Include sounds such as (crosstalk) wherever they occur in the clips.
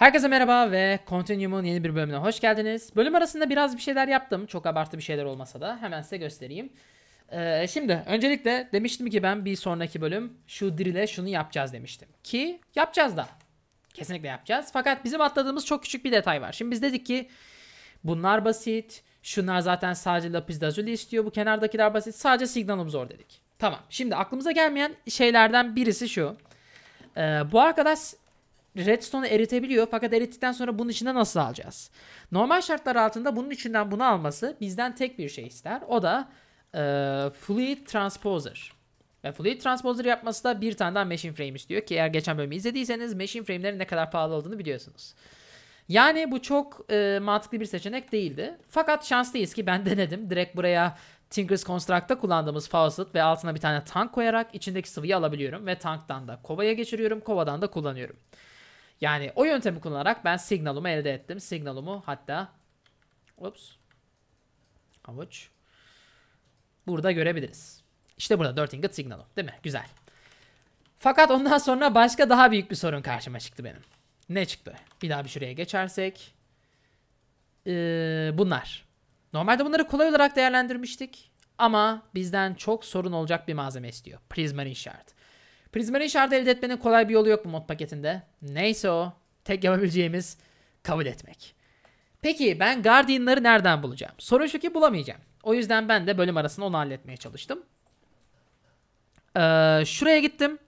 Herkese merhaba ve Continuum'un yeni bir bölümüne hoş geldiniz. Bölüm arasında biraz bir şeyler yaptım. Çok abartı bir şeyler olmasa da hemen size göstereyim. Ee, şimdi öncelikle demiştim ki ben bir sonraki bölüm şu drill'e şunu yapacağız demiştim. Ki yapacağız da. Kesinlikle yapacağız. Fakat bizim atladığımız çok küçük bir detay var. Şimdi biz dedik ki bunlar basit. Şunlar zaten sadece lapis lazuli istiyor. Bu kenardakiler basit. Sadece signalum zor dedik. Tamam. Şimdi aklımıza gelmeyen şeylerden birisi şu. Ee, bu arkadaş redstone'u eritebiliyor fakat erittikten sonra bunun içinde nasıl alacağız? Normal şartlar altında bunun içinden bunu alması bizden tek bir şey ister. O da e, fluid transposer. Ve fluid transposer yapması da bir tane daha machine frame istiyor ki eğer geçen bölümü izlediyseniz machine frame'lerin ne kadar pahalı olduğunu biliyorsunuz. Yani bu çok e, mantıklı bir seçenek değildi. Fakat şanslıyız ki ben (laughs) denedim. Direkt buraya Tinker's Construct'ta kullandığımız faucet ve altına bir tane tank koyarak içindeki sıvıyı alabiliyorum ve tanktan da kovaya geçiriyorum, kovadan da kullanıyorum. Yani o yöntemi kullanarak ben signalımı elde ettim. Signalımı hatta ups avuç burada görebiliriz. İşte burada 4 ingot signalı, değil mi? Güzel. Fakat ondan sonra başka daha büyük bir sorun karşıma çıktı benim. Ne çıktı? Bir daha bir şuraya geçersek. Ee, bunlar. Normalde bunları kolay olarak değerlendirmiştik. Ama bizden çok sorun olacak bir malzeme istiyor. Prismarine Shard. Prizmari şartı elde etmenin kolay bir yolu yok mu mod paketinde? Neyse o. Tek yapabileceğimiz kabul etmek. Peki ben Guardian'ları nereden bulacağım? Sorun şu ki bulamayacağım. O yüzden ben de bölüm arasında onu halletmeye çalıştım. Ee, şuraya gittim.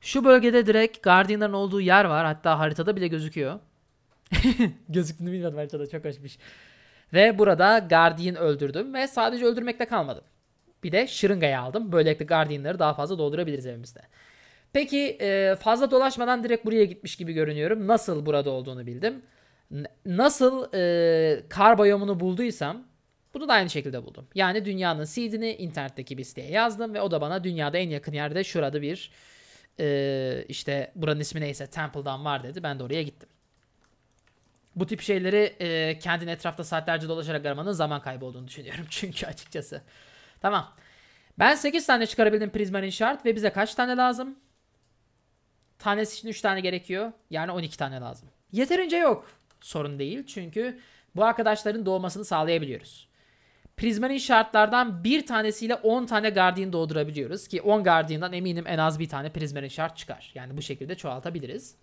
Şu bölgede direkt Guardian'ların olduğu yer var. Hatta haritada bile gözüküyor. (laughs) Gözüktüğünü bilmiyordum haritada çok hoşmuş. Ve burada Guardian öldürdüm ve sadece öldürmekle kalmadım. Bir de şırıngayı aldım. Böylelikle Guardian'ları daha fazla doldurabiliriz evimizde. Peki e, fazla dolaşmadan direkt buraya gitmiş gibi görünüyorum. Nasıl burada olduğunu bildim. Nasıl e, kar biyomunu bulduysam bunu da aynı şekilde buldum. Yani dünyanın seedini internetteki bir siteye yazdım ve o da bana dünyada en yakın yerde şurada bir e, işte buranın ismi neyse Temple'dan var dedi. Ben de oraya gittim. Bu tip şeyleri e, kendin etrafta saatlerce dolaşarak aramanın zaman kaybı olduğunu düşünüyorum (laughs) çünkü açıkçası. Tamam. Ben 8 tane çıkarabildim Prismarin şart ve bize kaç tane lazım? Tanesi için 3 tane gerekiyor. Yani 12 tane lazım. Yeterince yok. Sorun değil çünkü bu arkadaşların doğmasını sağlayabiliyoruz. Prizmanın şartlardan bir tanesiyle 10 tane gardiyan doğdurabiliyoruz. Ki 10 Guardian'dan eminim en az bir tane Prizmanın şart çıkar. Yani bu şekilde çoğaltabiliriz.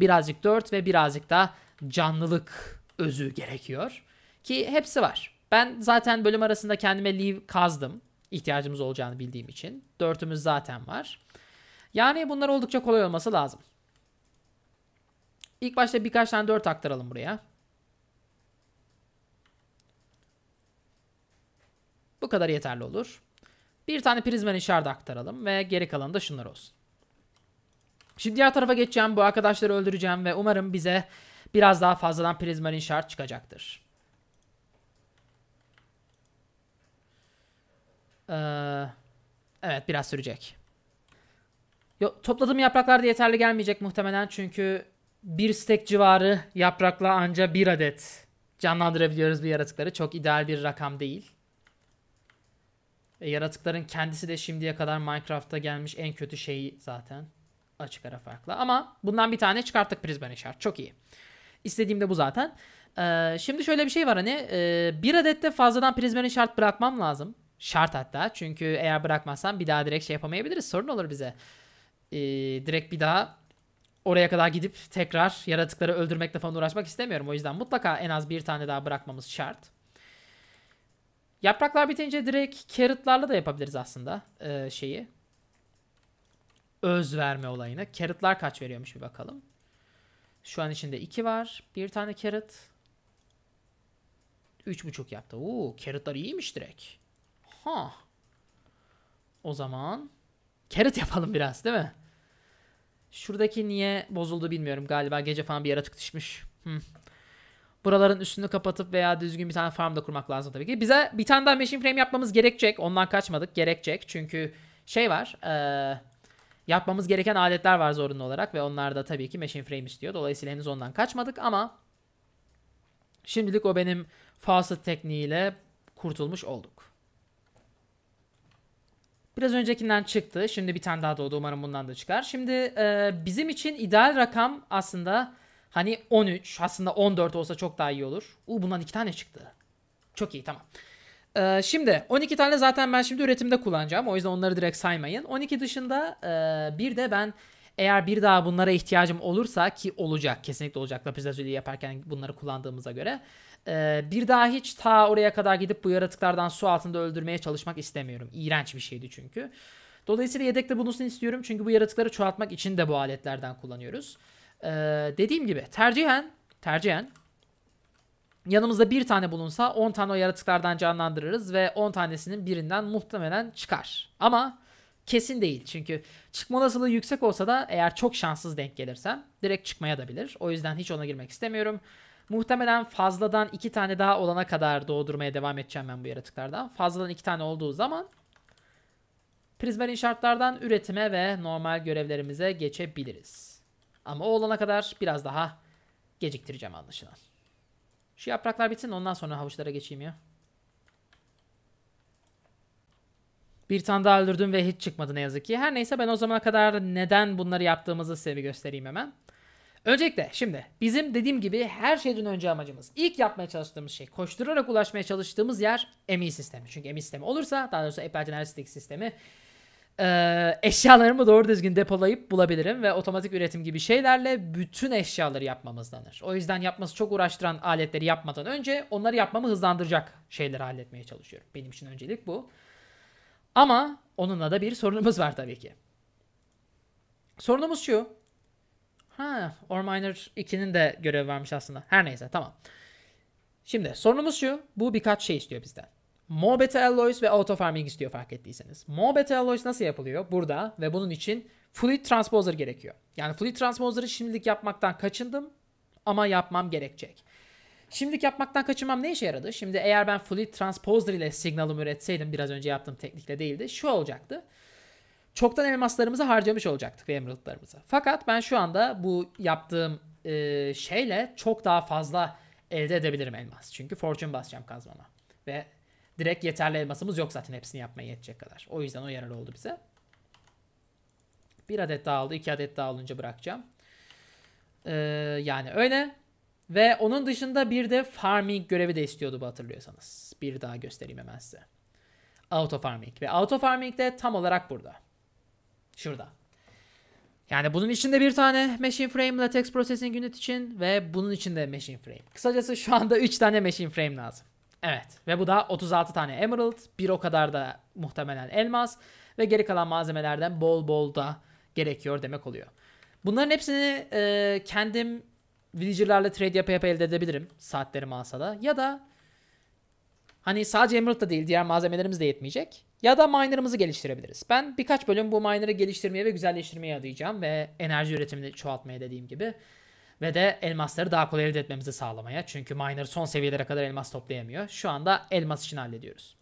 Birazcık 4 ve birazcık da canlılık özü gerekiyor. Ki hepsi var. Ben zaten bölüm arasında kendime leave kazdım. İhtiyacımız olacağını bildiğim için. 4'ümüz zaten var. Yani bunlar oldukça kolay olması lazım. İlk başta birkaç tane 4 aktaralım buraya. Bu kadar yeterli olur. Bir tane prizmanın şardı aktaralım ve geri kalan da şunlar olsun. Şimdi diğer tarafa geçeceğim. Bu arkadaşları öldüreceğim ve umarım bize biraz daha fazladan prizmanın şart çıkacaktır. Ee, evet biraz sürecek. Yo, topladığım yapraklar da yeterli gelmeyecek muhtemelen çünkü bir stek civarı yaprakla anca bir adet canlandırabiliyoruz bu yaratıkları. Çok ideal bir rakam değil. E, yaratıkların kendisi de şimdiye kadar Minecraft'ta gelmiş en kötü şeyi zaten. Açık ara farklı. Ama bundan bir tane çıkarttık Prisbane Shard. Çok iyi. İstediğim de bu zaten. Ee, şimdi şöyle bir şey var hani. E, bir adet de fazladan Prisbane Shard bırakmam lazım. Şart hatta. Çünkü eğer bırakmazsam bir daha direkt şey yapamayabiliriz. Sorun olur bize e, direkt bir daha oraya kadar gidip tekrar yaratıkları öldürmekle falan uğraşmak istemiyorum. O yüzden mutlaka en az bir tane daha bırakmamız şart. Yapraklar bitince direkt carrotlarla da yapabiliriz aslında e, şeyi. Öz verme olayını. Carrotlar kaç veriyormuş bir bakalım. Şu an içinde 2 var. Bir tane carrot. 3.5 yaptı. Oo, carrotlar iyiymiş direkt. Ha. O zaman Carrot (laughs) yapalım biraz değil mi? Şuradaki niye bozuldu bilmiyorum. Galiba gece falan bir yere tıkışmış. Hmm. Buraların üstünü kapatıp veya düzgün bir tane farm da kurmak lazım tabii ki. Bize bir tane daha machine frame yapmamız gerekecek. Ondan kaçmadık. Gerekecek. Çünkü şey var. Ee, yapmamız gereken aletler var zorunlu olarak. Ve onlar da tabii ki machine frame istiyor. Dolayısıyla henüz ondan kaçmadık ama şimdilik o benim faucet tekniğiyle kurtulmuş oldum. Biraz öncekinden çıktı. Şimdi bir tane daha doğdu. Umarım bundan da çıkar. Şimdi e, bizim için ideal rakam aslında hani 13. Aslında 14 olsa çok daha iyi olur. U bundan iki tane çıktı. Çok iyi tamam. E, şimdi 12 tane zaten ben şimdi üretimde kullanacağım. O yüzden onları direkt saymayın. 12 dışında e, bir de ben eğer bir daha bunlara ihtiyacım olursa ki olacak kesinlikle olacak lapis lazuli yaparken bunları kullandığımıza göre e, bir daha hiç ta oraya kadar gidip bu yaratıklardan su altında öldürmeye çalışmak istemiyorum. İğrenç bir şeydi çünkü. Dolayısıyla yedekte bulunsun istiyorum çünkü bu yaratıkları çoğaltmak için de bu aletlerden kullanıyoruz. E, dediğim gibi tercihen tercihen Yanımızda bir tane bulunsa 10 tane o yaratıklardan canlandırırız ve 10 tanesinin birinden muhtemelen çıkar. Ama kesin değil. Çünkü çıkma olasılığı yüksek olsa da eğer çok şanssız denk gelirsem direkt çıkmaya da bilir. O yüzden hiç ona girmek istemiyorum. Muhtemelen fazladan iki tane daha olana kadar doğdurmaya devam edeceğim ben bu yaratıklardan. Fazladan iki tane olduğu zaman prizmarin şartlardan üretime ve normal görevlerimize geçebiliriz. Ama o olana kadar biraz daha geciktireceğim anlaşılan. Şu yapraklar bitsin ondan sonra havuçlara geçeyim ya. Bir tane daha öldürdüm ve hiç çıkmadı ne yazık ki. Her neyse ben o zamana kadar neden bunları yaptığımızı size bir göstereyim hemen. Öncelikle şimdi bizim dediğim gibi her şeyden önce amacımız ilk yapmaya çalıştığımız şey koşturarak ulaşmaya çalıştığımız yer MI e sistemi. Çünkü MI e sistemi olursa daha doğrusu Apple Generalistic sistemi eşyalarımı doğru düzgün depolayıp bulabilirim ve otomatik üretim gibi şeylerle bütün eşyaları yapmamızdanır. O yüzden yapması çok uğraştıran aletleri yapmadan önce onları yapmamı hızlandıracak şeyleri halletmeye çalışıyorum. Benim için öncelik bu. Ama onunla da bir sorunumuz var tabii ki. Sorunumuz şu. Ha, Orminer 2'nin de görevi varmış aslında. Her neyse tamam. Şimdi sorunumuz şu. Bu birkaç şey istiyor bizden. Mobete alloys ve auto farming istiyor fark ettiyseniz. Mobete alloys nasıl yapılıyor? Burada ve bunun için fluid transposer gerekiyor. Yani fluid transposer'ı şimdilik yapmaktan kaçındım ama yapmam gerekecek. Şimdilik yapmaktan kaçınmam ne işe yaradı? Şimdi eğer ben Fluid Transposer ile signalımı üretseydim biraz önce yaptığım teknikle değildi. Şu olacaktı. Çoktan elmaslarımızı harcamış olacaktık ve emeraldlarımızı. Fakat ben şu anda bu yaptığım e, şeyle çok daha fazla elde edebilirim elmas. Çünkü fortune basacağım kazmama. Ve direkt yeterli elmasımız yok zaten hepsini yapmaya yetecek kadar. O yüzden o yararlı oldu bize. Bir adet daha aldı. iki adet daha alınca bırakacağım. Ee, yani öyle. Ve onun dışında bir de farming görevi de istiyordu bu hatırlıyorsanız. Bir daha göstereyim hemen size. Auto farming. Ve auto farming de tam olarak burada. Şurada. Yani bunun içinde bir tane machine frame latex processing unit için ve bunun içinde machine frame. Kısacası şu anda 3 tane machine frame lazım. Evet ve bu da 36 tane emerald, bir o kadar da muhtemelen elmas ve geri kalan malzemelerden bol bol da gerekiyor demek oluyor. Bunların hepsini e, kendim villager'larla trade yapa yapa elde edebilirim saatleri masada. Ya da hani sadece emerald da değil diğer malzemelerimiz de yetmeyecek. Ya da miner'ımızı geliştirebiliriz. Ben birkaç bölüm bu miner'ı geliştirmeye ve güzelleştirmeye adayacağım ve enerji üretimini çoğaltmaya dediğim gibi. Ve de elmasları daha kolay elde etmemizi sağlamaya. Çünkü miner son seviyelere kadar elmas toplayamıyor. Şu anda elmas için hallediyoruz.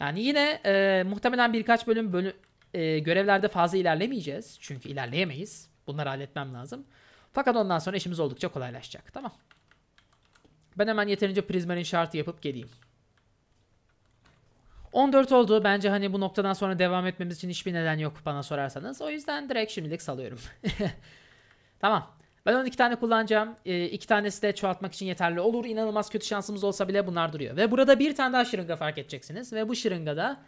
Yani yine e, muhtemelen birkaç bölüm bölü, e, görevlerde fazla ilerlemeyeceğiz. Çünkü ilerleyemeyiz. Bunları halletmem lazım. Fakat ondan sonra işimiz oldukça kolaylaşacak. Tamam. Ben hemen yeterince prizmarin şartı yapıp geleyim. 14 oldu. Bence hani bu noktadan sonra devam etmemiz için hiçbir neden yok bana sorarsanız. O yüzden direkt şimdilik salıyorum. (laughs) tamam. Ben 12 tane kullanacağım. E, iki tanesi de çoğaltmak için yeterli olur. İnanılmaz kötü şansımız olsa bile bunlar duruyor. Ve burada bir tane daha şırınga fark edeceksiniz. Ve bu da.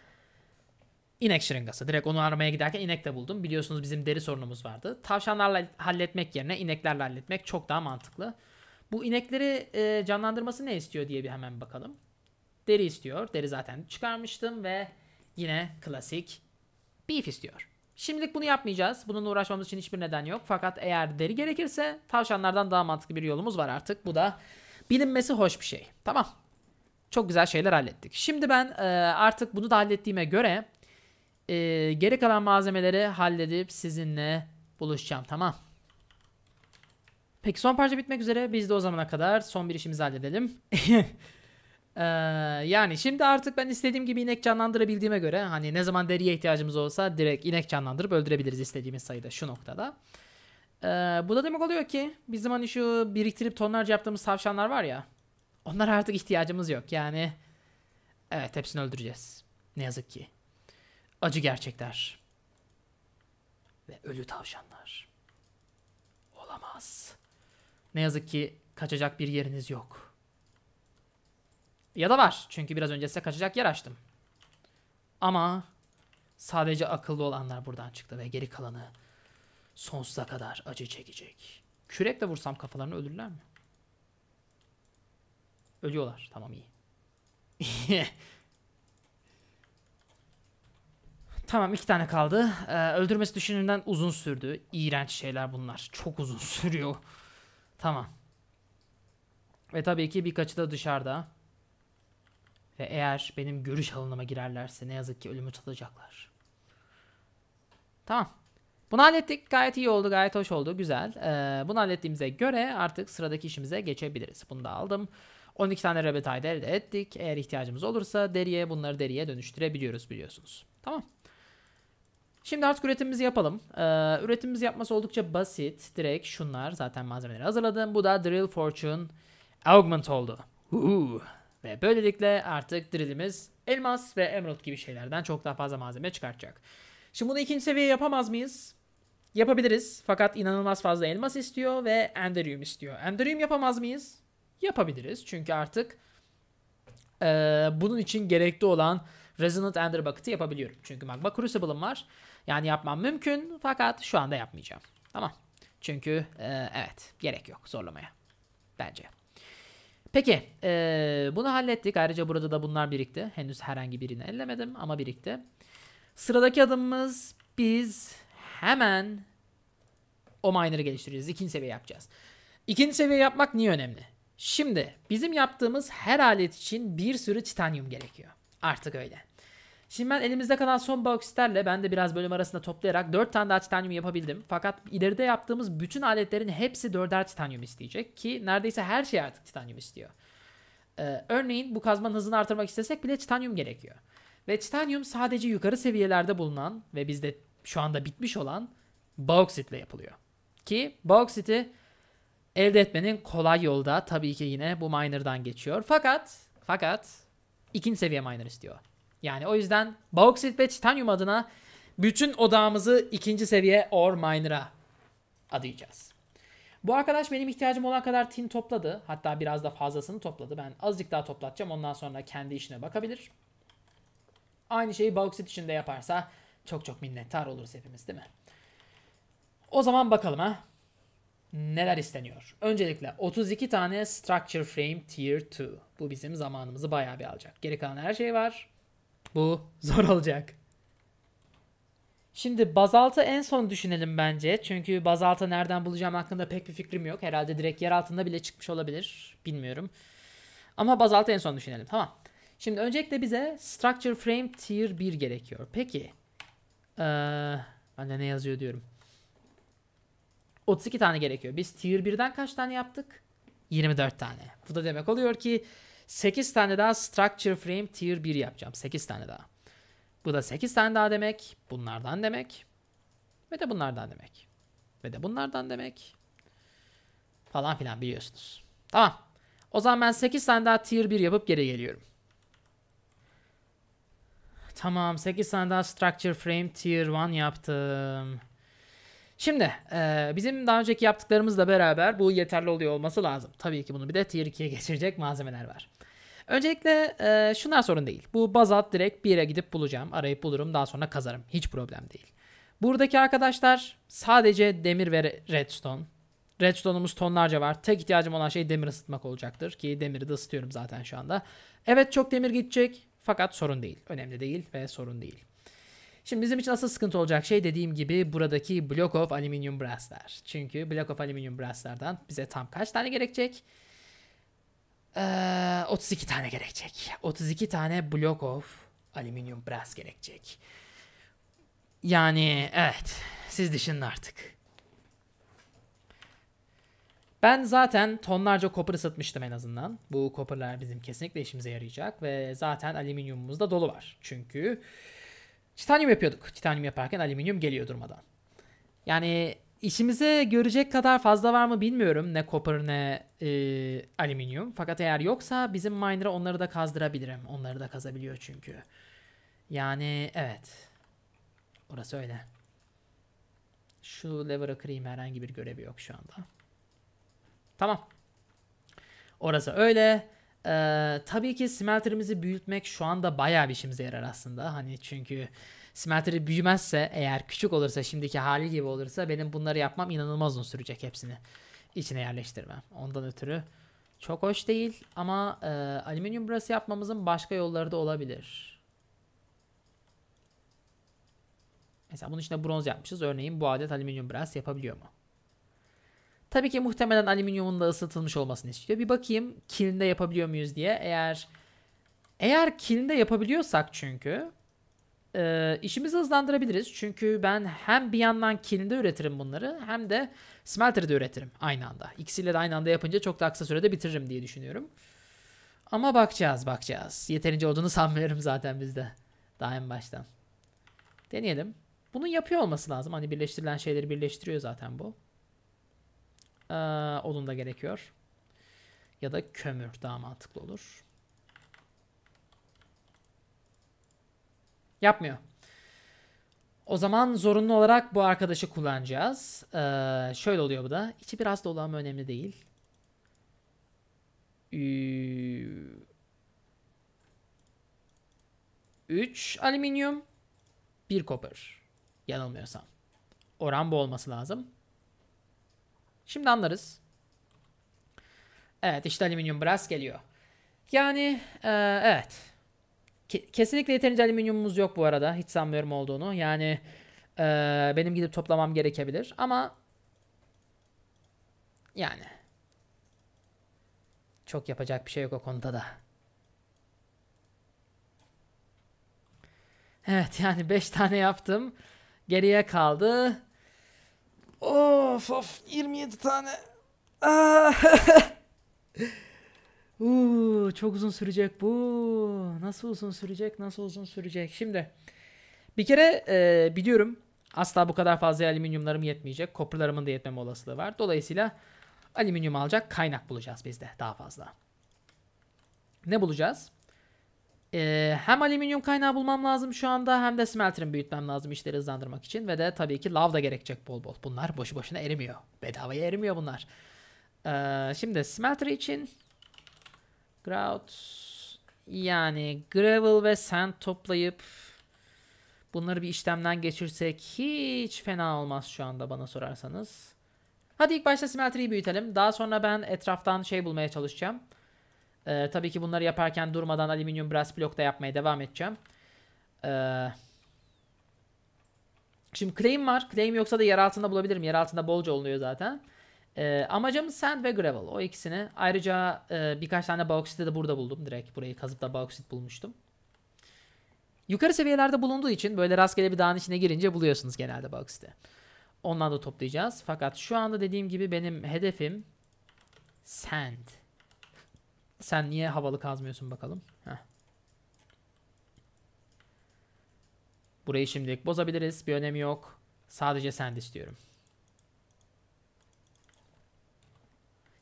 İnek şırıngası. Direkt onu aramaya giderken inek de buldum. Biliyorsunuz bizim deri sorunumuz vardı. Tavşanlarla halletmek yerine ineklerle halletmek çok daha mantıklı. Bu inekleri e, canlandırması ne istiyor diye bir hemen bakalım. Deri istiyor. Deri zaten çıkarmıştım ve yine klasik beef istiyor. Şimdilik bunu yapmayacağız. Bununla uğraşmamız için hiçbir neden yok. Fakat eğer deri gerekirse tavşanlardan daha mantıklı bir yolumuz var artık. Bu da bilinmesi hoş bir şey. Tamam. Çok güzel şeyler hallettik. Şimdi ben e, artık bunu da hallettiğime göre e, geri kalan malzemeleri halledip sizinle buluşacağım. Tamam. Peki son parça bitmek üzere. Biz de o zamana kadar son bir işimizi halledelim. (laughs) Ee, yani şimdi artık ben istediğim gibi inek canlandırabildiğime göre hani ne zaman deriye ihtiyacımız olsa direkt inek canlandırıp öldürebiliriz istediğimiz sayıda şu noktada. Ee, bu da demek oluyor ki bizim hani şu biriktirip tonlarca yaptığımız tavşanlar var ya onlara artık ihtiyacımız yok yani evet hepsini öldüreceğiz ne yazık ki acı gerçekler ve ölü tavşanlar. Olamaz. Ne yazık ki kaçacak bir yeriniz yok. Ya da var. Çünkü biraz önce size kaçacak yer açtım. Ama sadece akıllı olanlar buradan çıktı ve geri kalanı sonsuza kadar acı çekecek. Kürekle vursam kafalarını ölürler mi? Ölüyorlar. Tamam iyi. (laughs) Tamam iki tane kaldı. Ee, öldürmesi düşünülen uzun sürdü. İğrenç şeyler bunlar. Çok uzun (laughs) sürüyor. Tamam. Ve tabii ki birkaçı da dışarıda. Ve eğer benim görüş alanıma girerlerse ne yazık ki ölümü tadacaklar. Tamam. Bunu hallettik. Gayet iyi oldu. Gayet hoş oldu. Güzel. Ee, bunu hallettiğimize göre artık sıradaki işimize geçebiliriz. Bunu da aldım. 12 tane rebetayda elde ettik. Eğer ihtiyacımız olursa deriye bunları deriye dönüştürebiliyoruz biliyorsunuz. Tamam. Şimdi artık üretimimizi yapalım. Ee, üretimimizi yapması oldukça basit. Direkt şunlar zaten malzemeleri hazırladım. Bu da Drill Fortune Augment oldu. Uhu. Ve böylelikle artık drillimiz elmas ve emerald gibi şeylerden çok daha fazla malzeme çıkartacak. Şimdi bunu ikinci seviyeye yapamaz mıyız? Yapabiliriz. Fakat inanılmaz fazla elmas istiyor ve enderium istiyor. Enderium yapamaz mıyız? Yapabiliriz. Çünkü artık e, bunun için gerekli olan Resonant Ender Bucket'ı yapabiliyorum. Çünkü Magma Crucible'ım var. Yani yapmam mümkün fakat şu anda yapmayacağım. Tamam. Çünkü e, evet gerek yok zorlamaya. Bence. Peki e, bunu hallettik. Ayrıca burada da bunlar birikti. Henüz herhangi birini ellemedim ama birikti. Sıradaki adımımız biz hemen o miner'ı geliştireceğiz. İkinci seviye yapacağız. İkinci seviye yapmak niye önemli? Şimdi bizim yaptığımız her alet için bir sürü titanyum gerekiyor. Artık öyle. Şimdi ben elimizde kalan son boxlerle ben de biraz bölüm arasında toplayarak 4 tane daha titanyum yapabildim. Fakat ileride yaptığımız bütün aletlerin hepsi 4'er titanyum isteyecek ki neredeyse her şey artık titanyum istiyor. Ee, örneğin bu kazmanın hızını artırmak istesek bile titanyum gerekiyor. Ve titanyum sadece yukarı seviyelerde bulunan ve bizde şu anda bitmiş olan bauxitle yapılıyor. Ki bauxiti elde etmenin kolay yolda tabii ki yine bu miner'dan geçiyor. Fakat fakat ikinci seviye miner istiyor. Yani o yüzden Bauxit ve Titanium adına bütün odağımızı ikinci seviye Or Miner'a adayacağız. Bu arkadaş benim ihtiyacım olan kadar tin topladı. Hatta biraz da fazlasını topladı. Ben azıcık daha toplatacağım. Ondan sonra kendi işine bakabilir. Aynı şeyi Bauxit için de yaparsa çok çok minnettar oluruz hepimiz değil mi? O zaman bakalım ha. Neler isteniyor? Öncelikle 32 tane Structure Frame Tier 2. Bu bizim zamanımızı bayağı bir alacak. Geri kalan her şey var. Bu zor olacak. Şimdi bazaltı en son düşünelim bence. Çünkü bazaltı nereden bulacağım hakkında pek bir fikrim yok. Herhalde direkt yer altında bile çıkmış olabilir. Bilmiyorum. Ama bazaltı en son düşünelim. Tamam. Şimdi öncelikle bize Structure Frame Tier 1 gerekiyor. Peki. Ee, ben de ne yazıyor diyorum. 32 tane gerekiyor. Biz Tier 1'den kaç tane yaptık? 24 tane. Bu da demek oluyor ki 8 tane daha structure frame tier 1 yapacağım. 8 tane daha. Bu da 8 tane daha demek. Bunlardan demek. Ve de bunlardan demek. Ve de bunlardan demek. Falan filan biliyorsunuz. Tamam. O zaman ben 8 tane daha tier 1 yapıp geri geliyorum. Tamam 8 tane daha structure frame tier 1 yaptım. Şimdi e, bizim daha önceki yaptıklarımızla beraber bu yeterli oluyor olması lazım. Tabii ki bunu bir de tier 2'ye geçirecek malzemeler var. Öncelikle e, şunlar sorun değil. Bu bazat direkt bir yere gidip bulacağım. Arayıp bulurum daha sonra kazarım. Hiç problem değil. Buradaki arkadaşlar sadece demir ve redstone. Redstone'umuz tonlarca var. Tek ihtiyacım olan şey demir ısıtmak olacaktır. Ki demiri de ısıtıyorum zaten şu anda. Evet çok demir gidecek fakat sorun değil. Önemli değil ve sorun değil. Şimdi bizim için asıl sıkıntı olacak şey dediğim gibi buradaki Block of Aluminium Brass'lar. Çünkü Block of Aluminium Brass'lardan bize tam kaç tane gerekecek? Ee, 32 tane gerekecek. 32 tane block of alüminyum brass gerekecek. Yani evet siz düşünün artık. Ben zaten tonlarca copper satmıştım en azından. Bu copperlar bizim kesinlikle işimize yarayacak ve zaten alüminyumumuz da dolu var. Çünkü titanyum yapıyorduk. Titanyum yaparken alüminyum geliyor durmadan. Yani İşimize görecek kadar fazla var mı bilmiyorum. Ne koper ne e, alüminyum. Fakat eğer yoksa bizim miner'a onları da kazdırabilirim. Onları da kazabiliyor çünkü. Yani evet. Orası öyle. Şu lever'ı kırayım herhangi bir görevi yok şu anda. Tamam. Orası öyle. Ee, tabii ki smelterimizi büyütmek şu anda bayağı bir işimize yarar aslında. Hani çünkü Smelter'ı büyümezse eğer küçük olursa şimdiki hali gibi olursa benim bunları yapmam inanılmaz uzun sürecek hepsini içine yerleştirmem. Ondan ötürü çok hoş değil ama e, alüminyum burası yapmamızın başka yolları da olabilir. Mesela bunun içine bronz yapmışız. Örneğin bu adet alüminyum bras yapabiliyor mu? Tabii ki muhtemelen alüminyumun da ısıtılmış olmasını istiyor. Bir bakayım kilinde yapabiliyor muyuz diye. Eğer eğer kilinde yapabiliyorsak çünkü e, işimizi hızlandırabiliriz. Çünkü ben hem bir yandan kilinde üretirim bunları hem de smelter'de üretirim aynı anda. İkisiyle de aynı anda yapınca çok daha kısa sürede bitiririm diye düşünüyorum. Ama bakacağız bakacağız. Yeterince olduğunu sanmıyorum zaten bizde. Daha en baştan. Deneyelim. Bunun yapıyor olması lazım. Hani birleştirilen şeyleri birleştiriyor zaten bu. Ee, odun da gerekiyor. Ya da kömür daha mantıklı olur. Yapmıyor. O zaman zorunlu olarak bu arkadaşı kullanacağız. Ee, şöyle oluyor bu da. İçi biraz dolu ama önemli değil. Üç alüminyum. Bir copper. Yanılmıyorsam. Oran bu olması lazım. Şimdi anlarız. Evet işte alüminyum brass geliyor. Yani ee, evet kesinlikle yeterince alüminyumumuz yok bu arada. Hiç sanmıyorum olduğunu. Yani e, benim gidip toplamam gerekebilir. Ama yani çok yapacak bir şey yok o konuda da. Evet (laughs) yani 5 tane yaptım. Geriye kaldı. Of of 27 tane. Ah! (laughs) Uu çok uzun sürecek bu. Nasıl uzun sürecek? Nasıl uzun sürecek? Şimdi bir kere e, biliyorum asla bu kadar fazla alüminyumlarım yetmeyecek. Koprularımın da yetmeme olasılığı var. Dolayısıyla alüminyum alacak kaynak bulacağız biz de daha fazla. Ne bulacağız? Ee, hem alüminyum kaynağı bulmam lazım şu anda hem de smelter'ımı büyütmem lazım işleri hızlandırmak için. Ve de tabii ki lav da gerekecek bol bol. Bunlar boşu boşuna erimiyor. Bedavaya erimiyor bunlar. Ee, şimdi smelter için Grout yani gravel ve sand toplayıp bunları bir işlemden geçirsek hiç fena olmaz şu anda bana sorarsanız. Hadi ilk başta smelter'ı büyütelim. Daha sonra ben etraftan şey bulmaya çalışacağım. Ee, tabii ki bunları yaparken durmadan alüminyum brass blok da yapmaya devam edeceğim. Ee, şimdi claim var. Claim yoksa da yer altında bulabilirim. Yer altında bolca oluyor zaten. E, ee, amacım sand ve gravel o ikisini. Ayrıca e, birkaç tane bauxit'i de burada buldum. Direkt burayı kazıp da bauksit bulmuştum. Yukarı seviyelerde bulunduğu için böyle rastgele bir dağın içine girince buluyorsunuz genelde bauxit'i. Ondan da toplayacağız. Fakat şu anda dediğim gibi benim hedefim sand. Sen niye havalı kazmıyorsun bakalım. Heh. Burayı şimdilik bozabiliriz. Bir önemi yok. Sadece sand istiyorum.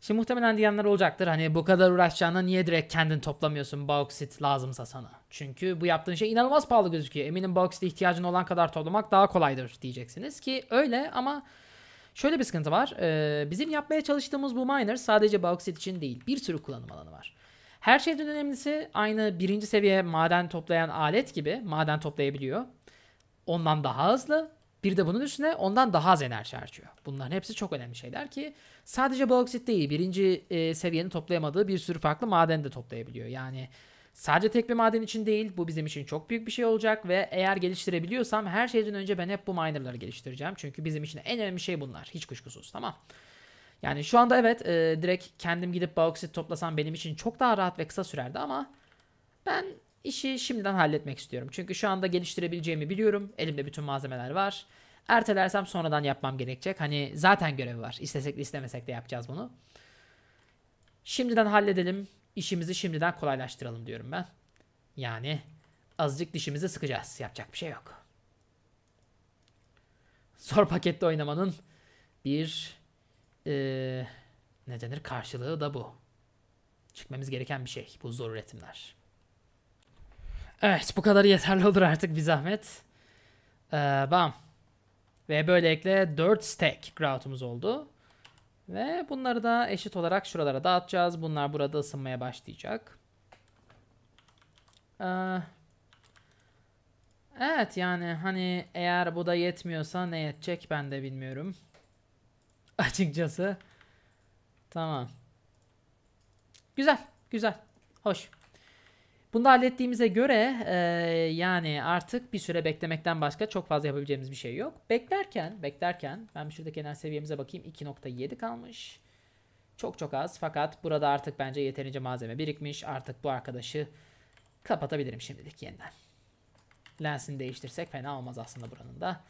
Şimdi muhtemelen diyenler olacaktır. Hani bu kadar uğraşacağına niye direkt kendin toplamıyorsun bauxit lazımsa sana? Çünkü bu yaptığın şey inanılmaz pahalı gözüküyor. Eminim bauxite ihtiyacın olan kadar toplamak daha kolaydır diyeceksiniz ki öyle ama şöyle bir sıkıntı var. Ee, bizim yapmaya çalıştığımız bu miner sadece bauxit için değil bir sürü kullanım alanı var. Her şeyden önemlisi aynı birinci seviye maden toplayan alet gibi maden toplayabiliyor. Ondan daha hızlı bir de bunun üstüne ondan daha az enerji harcıyor. Bunların hepsi çok önemli şeyler ki sadece bauxit değil birinci e, seviyenin toplayamadığı bir sürü farklı maden de toplayabiliyor. Yani sadece tek bir maden için değil bu bizim için çok büyük bir şey olacak ve eğer geliştirebiliyorsam her şeyden önce ben hep bu minerları geliştireceğim. Çünkü bizim için en önemli şey bunlar hiç kuşkusuz tamam. Yani şu anda evet e, direkt kendim gidip bauxit toplasam benim için çok daha rahat ve kısa sürerdi ama ben İşi şimdiden halletmek istiyorum. Çünkü şu anda geliştirebileceğimi biliyorum. Elimde bütün malzemeler var. Ertelersem sonradan yapmam gerekecek. Hani zaten görevi var. İstesek de istemesek de yapacağız bunu. Şimdiden halledelim. İşimizi şimdiden kolaylaştıralım diyorum ben. Yani azıcık dişimizi sıkacağız. Yapacak bir şey yok. Zor pakette oynamanın bir ee, ne denir karşılığı da bu. Çıkmamız gereken bir şey bu zor üretimler. Evet bu kadar yeterli olur artık bir zahmet. Ee, bam. Ve böylelikle 4 stack grout'umuz oldu. Ve bunları da eşit olarak şuralara dağıtacağız. Bunlar burada ısınmaya başlayacak. Ee, evet yani hani eğer bu da yetmiyorsa ne yetecek ben de bilmiyorum. (laughs) Açıkçası. Tamam. Güzel. Güzel. Hoş. Bunu da hallettiğimize göre e, yani artık bir süre beklemekten başka çok fazla yapabileceğimiz bir şey yok. Beklerken, beklerken ben bir şuradaki enerji seviyemize bakayım 2.7 kalmış. Çok çok az fakat burada artık bence yeterince malzeme birikmiş. Artık bu arkadaşı kapatabilirim şimdilik yeniden. Lensini değiştirsek fena olmaz aslında buranın da.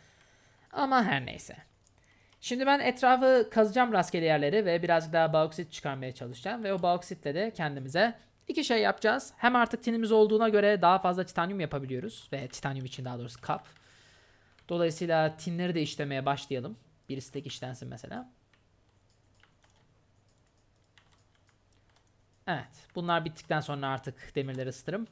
Ama her neyse. Şimdi ben etrafı kazacağım rastgele yerleri ve birazcık daha bauxit çıkarmaya çalışacağım. Ve o bauxitle de kendimize İki şey yapacağız. Hem artık tinimiz olduğuna göre daha fazla titanyum yapabiliyoruz. Ve titanyum için daha doğrusu kap. Dolayısıyla tinleri de işlemeye başlayalım. Birisi tek işlensin mesela. Evet. Bunlar bittikten sonra artık demirleri ısıtırım.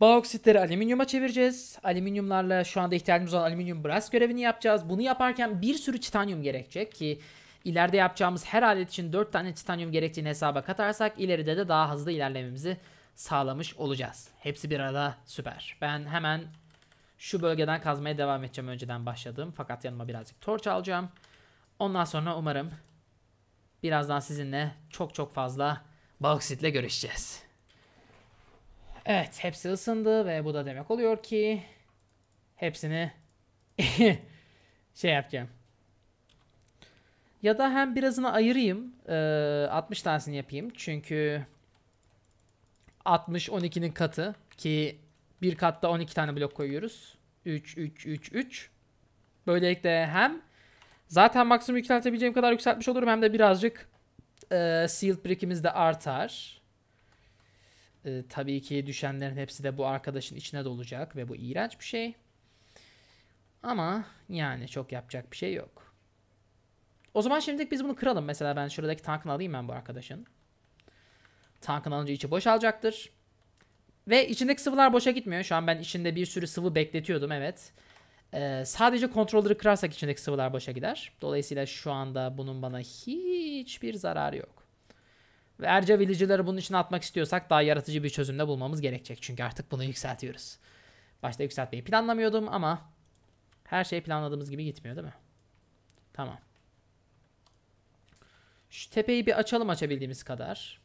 Bauxitleri alüminyuma çevireceğiz. Alüminyumlarla şu anda ihtiyacımız olan alüminyum brass görevini yapacağız. Bunu yaparken bir sürü titanyum gerekecek ki İleride yapacağımız her alet için 4 tane titanyum gerektiğini hesaba katarsak ileride de daha hızlı ilerlememizi sağlamış olacağız. Hepsi bir arada süper. Ben hemen şu bölgeden kazmaya devam edeceğim önceden başladığım. Fakat yanıma birazcık torç alacağım. Ondan sonra umarım birazdan sizinle çok çok fazla baksitle görüşeceğiz. Evet hepsi ısındı ve bu da demek oluyor ki hepsini (laughs) şey yapacağım. Ya da hem birazını ayırayım. E, 60 tanesini yapayım. Çünkü 60 12'nin katı ki bir katta 12 tane blok koyuyoruz. 3 3 3 3. Böylelikle hem zaten maksimum yükseltebileceğim kadar yükseltmiş olurum hem de birazcık e, sealed brick'imiz de artar. E, tabii ki düşenlerin hepsi de bu arkadaşın içine dolacak ve bu iğrenç bir şey. Ama yani çok yapacak bir şey yok. O zaman şimdilik biz bunu kıralım. Mesela ben şuradaki tankını alayım ben bu arkadaşın. Tankını alınca içi boşalacaktır. Ve içindeki sıvılar boşa gitmiyor. Şu an ben içinde bir sürü sıvı bekletiyordum evet. Ee, sadece kontrolleri kırarsak içindeki sıvılar boşa gider. Dolayısıyla şu anda bunun bana hiçbir zararı yok. Ve Erce Villager'ları bunun için atmak istiyorsak daha yaratıcı bir çözümde bulmamız gerekecek. Çünkü artık bunu yükseltiyoruz. Başta yükseltmeyi planlamıyordum ama her şey planladığımız gibi gitmiyor değil mi? Tamam. Şu tepeyi bir açalım açabildiğimiz kadar.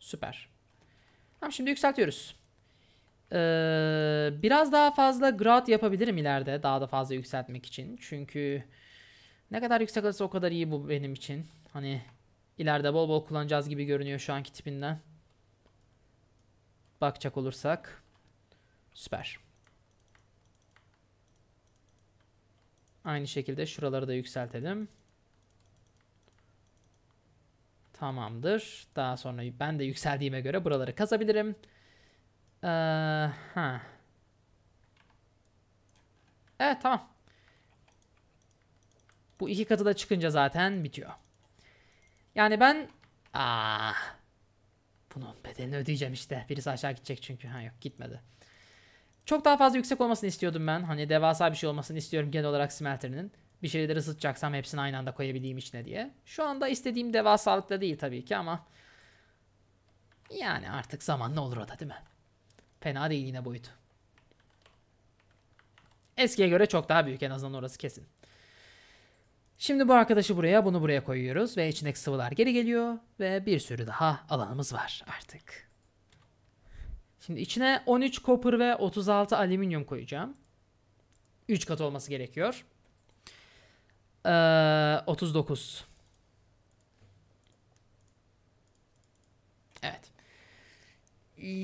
Süper. Tamam şimdi yükseltiyoruz. Ee, biraz daha fazla grad yapabilirim ileride daha da fazla yükseltmek için. Çünkü ne kadar yüksek olursa o kadar iyi bu benim için. Hani ileride bol bol kullanacağız gibi görünüyor şu anki tipinden. Bakacak olursak. Süper. Aynı şekilde şuraları da yükseltelim. Tamamdır. Daha sonra ben de yükseldiğime göre buraları kazabilirim. Ee, Evet tamam. Bu iki katı da çıkınca zaten bitiyor. Yani ben... Aa, ah, bunun bedelini ödeyeceğim işte. Birisi aşağı gidecek çünkü. Ha yok gitmedi. Çok daha fazla yüksek olmasını istiyordum ben. Hani devasa bir şey olmasını istiyorum genel olarak smelterinin bir şeyleri ısıtacaksam hepsini aynı anda koyabileyim içine diye. Şu anda istediğim devasalıkta değil tabii ki ama yani artık zaman ne olur o da değil mi? Fena değil yine boyut. Eskiye göre çok daha büyük en azından orası kesin. Şimdi bu arkadaşı buraya, bunu buraya koyuyoruz ve içindeki sıvılar geri geliyor ve bir sürü daha alanımız var artık. Şimdi içine 13 copper ve 36 alüminyum koyacağım. 3 kat olması gerekiyor. Ee, 39. Evet.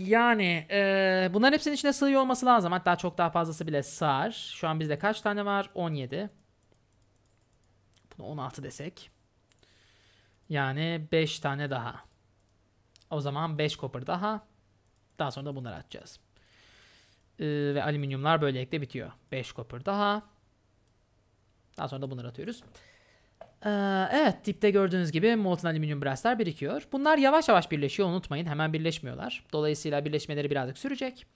Yani e, bunların hepsinin içine sığıyor olması lazım. Hatta çok daha fazlası bile sığar. Şu an bizde kaç tane var? 17. Bunu 16 desek. Yani 5 tane daha. O zaman 5 copper daha. Daha sonra da bunları atacağız. Ee, ve alüminyumlar böylelikle bitiyor. 5 copper daha. Daha sonra da bunları atıyoruz. Ee, evet dipte gördüğünüz gibi molten alüminyum brasslar birikiyor. Bunlar yavaş yavaş birleşiyor unutmayın hemen birleşmiyorlar. Dolayısıyla birleşmeleri birazcık sürecek.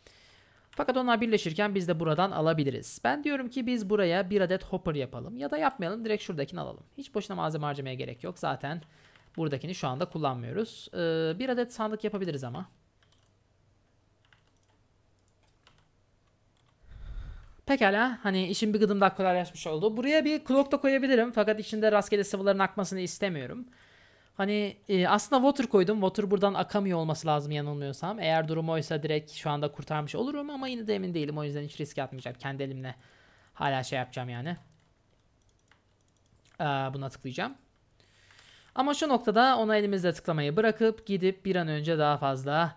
Fakat onlar birleşirken biz de buradan alabiliriz. Ben diyorum ki biz buraya bir adet hopper yapalım ya da yapmayalım direkt şuradakini alalım. Hiç boşuna malzeme harcamaya gerek yok zaten buradakini şu anda kullanmıyoruz. Ee, bir adet sandık yapabiliriz ama. Pekala hani işin bir gıdım daha kolaylaşmış oldu. Buraya bir clock da koyabilirim fakat içinde rastgele sıvıların akmasını istemiyorum. Hani e, aslında water koydum. Water buradan akamıyor olması lazım yanılmıyorsam. Eğer durumu oysa direkt şu anda kurtarmış olurum ama yine de emin değilim. O yüzden hiç riske atmayacağım. Kendi elimle hala şey yapacağım yani. Ee, buna tıklayacağım. Ama şu noktada ona elimizle tıklamayı bırakıp gidip bir an önce daha fazla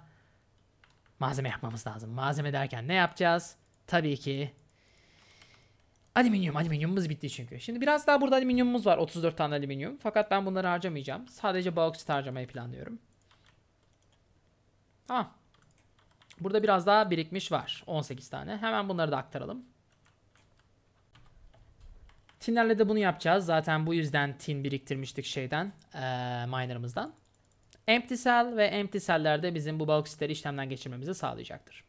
malzeme yapmamız lazım. Malzeme derken ne yapacağız? Tabii ki Alüminyum, alüminyumumuz bitti çünkü. Şimdi biraz daha burada alüminyumumuz var. 34 tane alüminyum. Fakat ben bunları harcamayacağım. Sadece bauxit harcamayı planlıyorum. Ha, Burada biraz daha birikmiş var. 18 tane. Hemen bunları da aktaralım. Tinlerle de bunu yapacağız. Zaten bu yüzden tin biriktirmiştik şeyden. Ee, miner'ımızdan. Empty cell ve empty cell'lerde bizim bu bauxitleri işlemden geçirmemizi sağlayacaktır.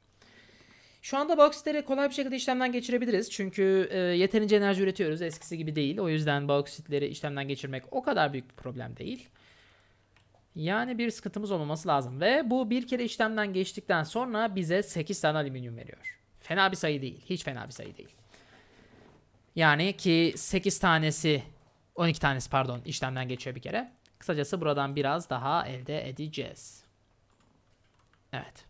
Şu anda Bauxit'leri kolay bir şekilde işlemden geçirebiliriz. Çünkü e, yeterince enerji üretiyoruz. Eskisi gibi değil. O yüzden Bauxit'leri işlemden geçirmek o kadar büyük bir problem değil. Yani bir sıkıntımız olmaması lazım. Ve bu bir kere işlemden geçtikten sonra bize 8 tane alüminyum veriyor. Fena bir sayı değil. Hiç fena bir sayı değil. Yani ki 8 tanesi 12 tanesi pardon işlemden geçiyor bir kere. Kısacası buradan biraz daha elde edeceğiz. Evet.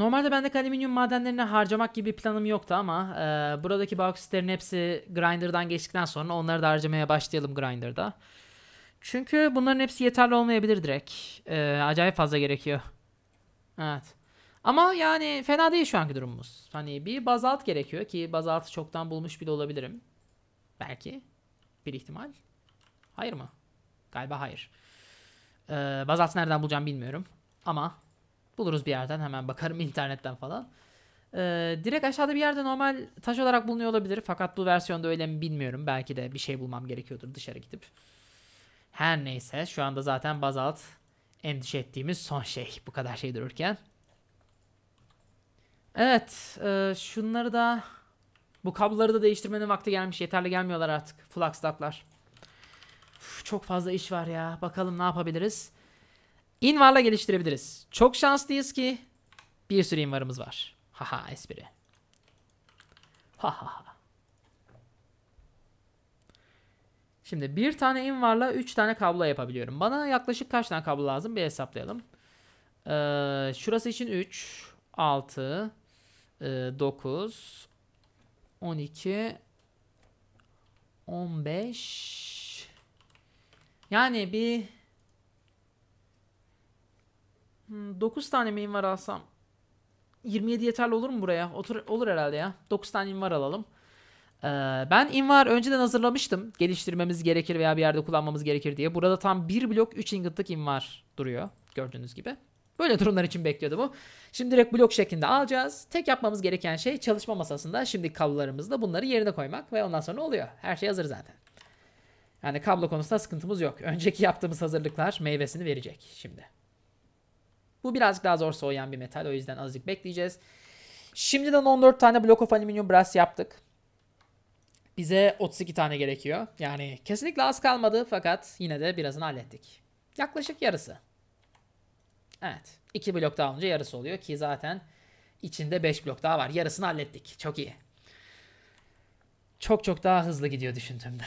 Normalde bende kadminyum madenlerine harcamak gibi planım yoktu ama e, buradaki bauxitlerin hepsi grinder'dan geçtikten sonra onları da harcamaya başlayalım grinder'da. Çünkü bunların hepsi yeterli olmayabilir direkt. E, acayip fazla gerekiyor. Evet. Ama yani fena değil şu anki durumumuz. Hani bir bazalt gerekiyor ki bazaltı çoktan bulmuş bile olabilirim. Belki. Bir ihtimal. Hayır mı? Galiba hayır. Ee, bazalt nereden bulacağım bilmiyorum. Ama Buluruz bir yerden hemen bakarım (laughs) internetten falan. Ee, direkt aşağıda bir yerde normal taş olarak bulunuyor olabilir. Fakat bu versiyonda öyle mi bilmiyorum. Belki de bir şey bulmam gerekiyordur dışarı gidip. Her neyse şu anda zaten bazalt endişe ettiğimiz son şey bu kadar şey dururken. Evet e, şunları da bu kabloları da değiştirmenin vakti gelmiş. Yeterli gelmiyorlar artık flux ducklar. çok fazla iş var ya. Bakalım ne yapabiliriz. Invar'la geliştirebiliriz. Çok şanslıyız ki bir sürü invarımız var. Haha espri. Hahaha. Şimdi bir tane invarla 3 tane kablo yapabiliyorum. Bana yaklaşık kaç tane kablo lazım bir hesaplayalım. Ee, şurası için 3, 6, 9, 12, 15. Yani bir Hmm, 9 tane main var alsam. 27 yeterli olur mu buraya? Otur, olur herhalde ya. 9 tane invar alalım. Ee, ben invar önceden hazırlamıştım. Geliştirmemiz gerekir veya bir yerde kullanmamız gerekir diye. Burada tam 1 blok 3 ingotlık invar duruyor. Gördüğünüz gibi. Böyle durumlar için bekliyordu bu. Şimdi direkt blok şeklinde alacağız. Tek yapmamız gereken şey çalışma masasında şimdiki kablolarımızda bunları yerine koymak ve ondan sonra oluyor. Her şey hazır zaten. Yani kablo konusunda sıkıntımız yok. Önceki yaptığımız hazırlıklar meyvesini verecek şimdi. Bu birazcık daha zor soğuyan bir metal. O yüzden azıcık bekleyeceğiz. Şimdiden 14 tane blok of alüminyum brass yaptık. Bize 32 tane gerekiyor. Yani kesinlikle az kalmadı fakat yine de birazını hallettik. Yaklaşık yarısı. Evet. 2 blok daha olunca yarısı oluyor ki zaten içinde 5 blok daha var. Yarısını hallettik. Çok iyi. Çok çok daha hızlı gidiyor düşündüğümden.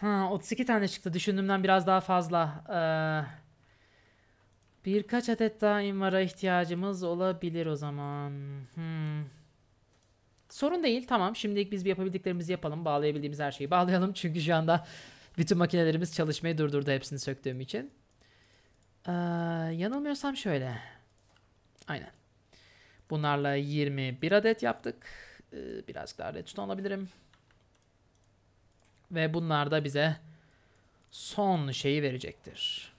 Ha, 32 tane çıktı düşündüğümden biraz daha fazla. Ee, Birkaç adet daha imara ihtiyacımız olabilir o zaman. Hmm. Sorun değil tamam şimdilik biz bir yapabildiklerimizi yapalım. Bağlayabildiğimiz her şeyi bağlayalım. (laughs) Çünkü şu anda bütün makinelerimiz çalışmayı durdurdu hepsini söktüğüm için. Ee, yanılmıyorsam şöyle. Aynen. Bunlarla 21 adet yaptık. Ee, biraz daha redstone alabilirim. Ve bunlar da bize son şeyi verecektir.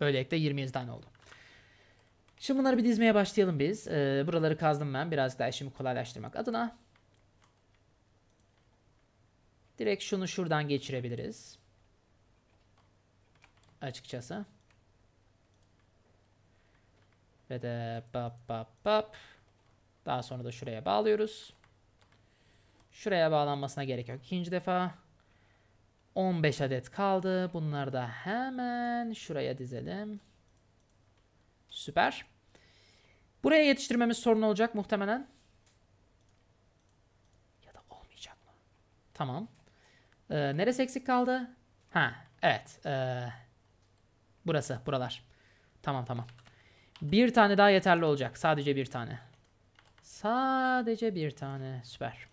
Böylelikle 27 tane oldu. Şimdi bunları bir dizmeye başlayalım biz. Ee, buraları kazdım ben biraz daha işimi kolaylaştırmak adına. Direkt şunu şuradan geçirebiliriz. Açıkçası. Ve de bap bap bap. Daha sonra da şuraya bağlıyoruz. Şuraya bağlanmasına gerek yok. İkinci defa. 15 adet kaldı. Bunları da hemen şuraya dizelim. Süper. Buraya yetiştirmemiz sorun olacak muhtemelen. Ya da olmayacak mı? Tamam. Ee, neresi eksik kaldı? Ha evet. Ee, burası buralar. Tamam tamam. Bir tane daha yeterli olacak. Sadece bir tane. Sadece bir tane. Süper.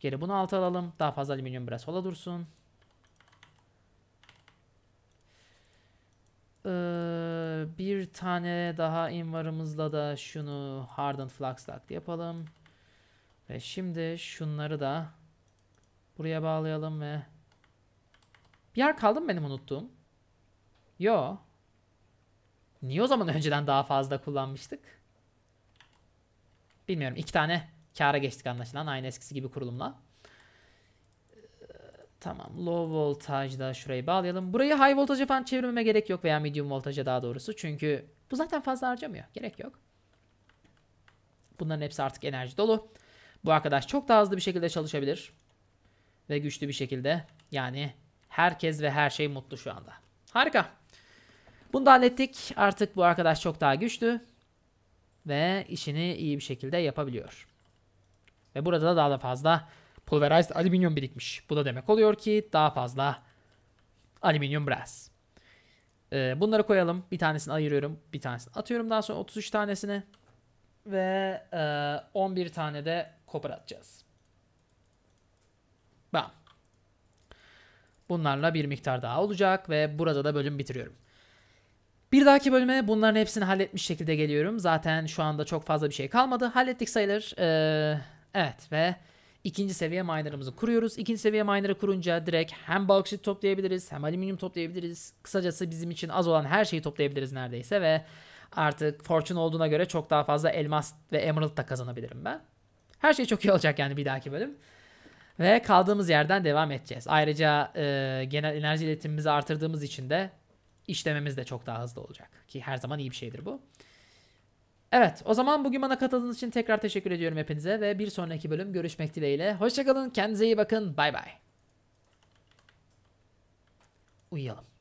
Geri bunu alta alalım. Daha fazla alüminyum biraz sola dursun. Ee, bir tane daha invarımızla da şunu harden flux duct yapalım. Ve şimdi şunları da buraya bağlayalım ve bir yer kaldı mı benim unuttuğum? Yo. Niye o zaman önceden daha fazla kullanmıştık? Bilmiyorum. iki tane Kâra geçtik anlaşılan aynı eskisi gibi kurulumla. Ee, tamam low voltajda şurayı bağlayalım. Burayı high voltaja falan çevirmeme gerek yok veya medium voltaja daha doğrusu. Çünkü bu zaten fazla harcamıyor. Gerek yok. Bunların hepsi artık enerji dolu. Bu arkadaş çok daha hızlı bir şekilde çalışabilir. Ve güçlü bir şekilde. Yani herkes ve her şey mutlu şu anda. Harika. Bunu da hallettik. Artık bu arkadaş çok daha güçlü. Ve işini iyi bir şekilde yapabiliyor. Ve burada da daha da fazla pulverized alüminyum birikmiş. Bu da demek oluyor ki daha fazla alüminyum brass. Ee, bunları koyalım. Bir tanesini ayırıyorum. Bir tanesini atıyorum. Daha sonra 33 tanesini. Ve e, 11 tane de copper atacağız. Bam. Bunlarla bir miktar daha olacak ve burada da bölüm bitiriyorum. Bir dahaki bölüme bunların hepsini halletmiş şekilde geliyorum. Zaten şu anda çok fazla bir şey kalmadı. Hallettik sayılır. Ee, Evet ve ikinci seviye miner'ımızı kuruyoruz. İkinci seviye miner'ı kurunca direkt hem bauxit toplayabiliriz hem alüminyum toplayabiliriz. Kısacası bizim için az olan her şeyi toplayabiliriz neredeyse ve artık fortune olduğuna göre çok daha fazla elmas ve emerald da kazanabilirim ben. Her şey çok iyi olacak yani bir dahaki bölüm. Ve kaldığımız yerden devam edeceğiz. Ayrıca e, genel enerji iletimimizi artırdığımız için de işlememiz de çok daha hızlı olacak. Ki her zaman iyi bir şeydir bu. Evet o zaman bugün bana katıldığınız için tekrar teşekkür ediyorum hepinize ve bir sonraki bölüm görüşmek dileğiyle. Hoşçakalın kendinize iyi bakın bay bay. Uyuyalım.